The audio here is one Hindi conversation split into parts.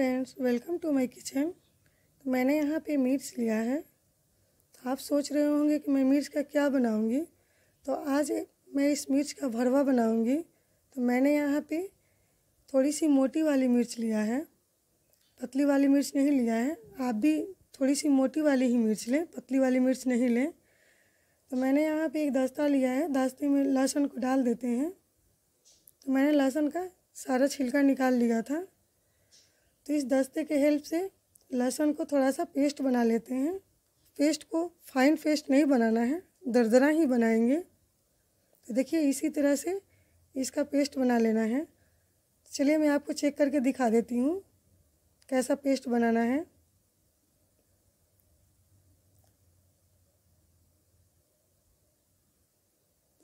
friends welcome to my kitchen तो मैंने यहाँ पे मिर्च लिया है तो आप सोच रहे होंगे कि मैं मिर्च का क्या बनाऊँगी तो आज मैं इस मिर्च का भरवा बनाऊँगी तो मैंने यहाँ पे थोड़ी सी मोटी वाली मिर्च लिया है पतली वाली मिर्च नहीं लिया है आप भी थोड़ी सी मोटी वाली ही मिर्च लें पतली वाली मिर्च नहीं लें तो मैंने यहाँ पर एक दस्ता लिया है दस्ते में लहसुन को डाल देते हैं तो मैंने लहसुन का सारा छिलका निकाल लिया था तो इस दस्ते के हेल्प से लहसुन को थोड़ा सा पेस्ट बना लेते हैं पेस्ट को फाइन पेस्ट नहीं बनाना है दरदरा ही बनाएंगे तो देखिए इसी तरह से इसका पेस्ट बना लेना है चलिए मैं आपको चेक करके दिखा देती हूँ कैसा पेस्ट बनाना है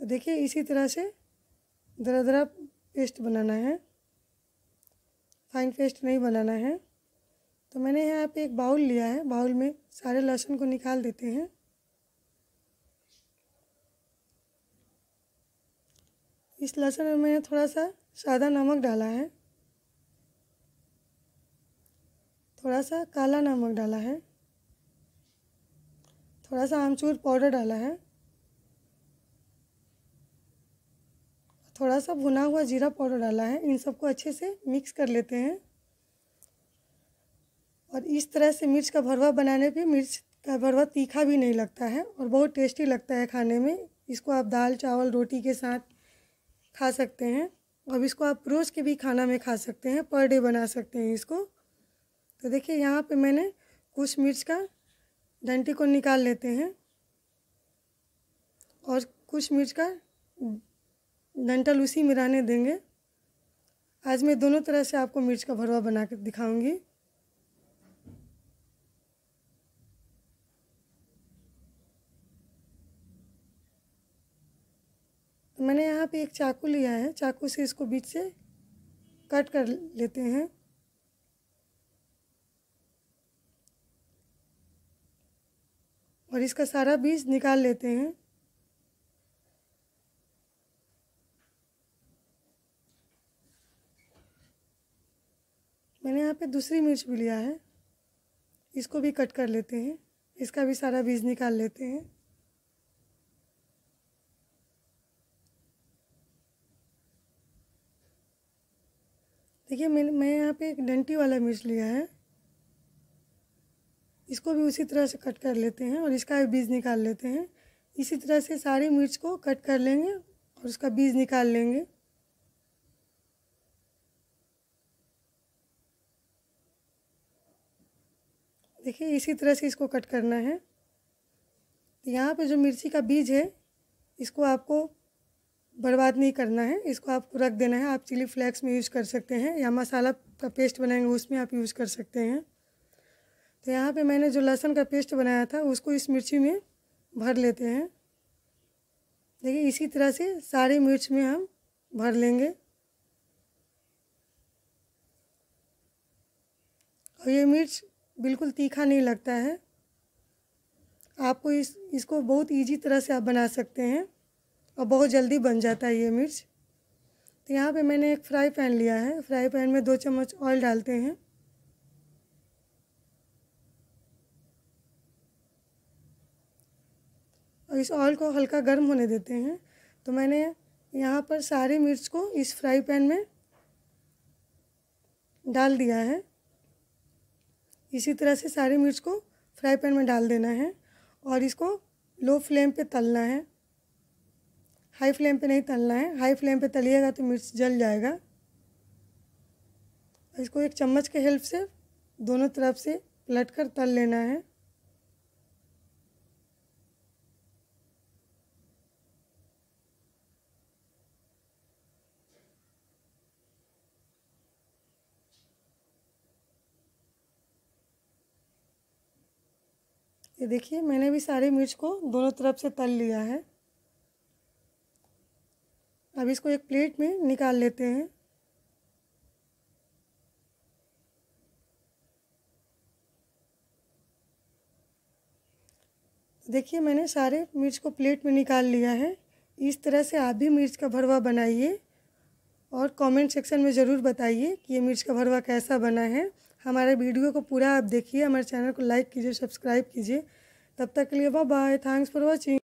तो देखिए इसी तरह से दरदरा पेस्ट बनाना है फाइन पेस्ट नहीं बनाना है तो मैंने यहाँ पे एक बाउल लिया है बाउल में सारे लहसुन को निकाल देते हैं इस लहसुन में मैंने थोड़ा सा सादा नमक डाला है थोड़ा सा काला नमक डाला है थोड़ा सा आमचूर पाउडर डाला है थोड़ा सा भुना हुआ जीरा पाउडर डाला है इन सबको अच्छे से मिक्स कर लेते हैं और इस तरह से मिर्च का भरवा बनाने पे मिर्च का भरवा तीखा भी नहीं लगता है और बहुत टेस्टी लगता है खाने में इसको आप दाल चावल रोटी के साथ खा सकते हैं अब इसको आप रोज़ के भी खाना में खा सकते हैं पर डे बना सकते हैं इसको तो देखिए यहाँ पे मैंने कुछ मिर्च का डंटी को निकाल लेते हैं और कुछ मिर्च का डंटा लूसी मिराने देंगे आज मैं दोनों तरह से आपको मिर्च का भरवा बना कर दिखाऊँगी मैंने यहाँ पे एक चाकू लिया है चाकू से इसको बीच से कट कर लेते हैं और इसका सारा बीज निकाल लेते हैं मैंने यहाँ पे दूसरी मिर्च भी लिया है इसको भी कट कर लेते हैं इसका भी सारा बीज निकाल लेते हैं देखिए मैं मैं यहाँ पे एक डंटी वाला मिर्च लिया है इसको भी उसी तरह से कट कर लेते हैं और इसका भी बीज निकाल लेते हैं इसी तरह से सारी मिर्च को कट कर लेंगे और उसका बीज निकाल लेंगे देखिए इसी तरह से इसको कट करना है तो यहाँ पे जो मिर्ची का बीज है इसको आपको बर्बाद नहीं करना है इसको आपको रख देना है आप चिली फ्लेक्स में यूज़ कर सकते हैं या मसाला का पेस्ट बनाएंगे उसमें आप यूज़ कर सकते हैं तो यहाँ पे मैंने जो लहसुन का पेस्ट बनाया था उसको इस मिर्ची में भर लेते हैं देखिए इसी तरह से सारी मिर्च में हम भर लेंगे और ये मिर्च बिल्कुल तीखा नहीं लगता है आपको इस इसको बहुत इजी तरह से आप बना सकते हैं और बहुत जल्दी बन जाता है ये मिर्च तो यहाँ पे मैंने एक फ्राई पैन लिया है फ्राई पैन में दो चम्मच ऑयल डालते हैं और इस ऑयल को हल्का गर्म होने देते हैं तो मैंने यहाँ पर सारे मिर्च को इस फ्राई पैन में डाल दिया है इसी तरह से सारे मिर्च को फ्राई पैन में डाल देना है और इसको लो फ्लेम पे तलना है हाई फ्लेम पे नहीं तलना है हाई फ्लेम पे तलिएगा तो मिर्च जल जाएगा इसको एक चम्मच के हेल्प से दोनों तरफ से पलट कर तल लेना है ये देखिए मैंने भी सारे मिर्च को दोनों तरफ से तल लिया है अब इसको एक प्लेट में निकाल लेते हैं देखिए मैंने सारे मिर्च को प्लेट में निकाल लिया है इस तरह से आप भी मिर्च का भरवा बनाइए और कमेंट सेक्शन में ज़रूर बताइए कि ये मिर्च का भरवा कैसा बना है हमारे वीडियो को पूरा आप देखिए हमारे चैनल को लाइक कीजिए सब्सक्राइब कीजिए तब तक के लिए bye bye thanks for watching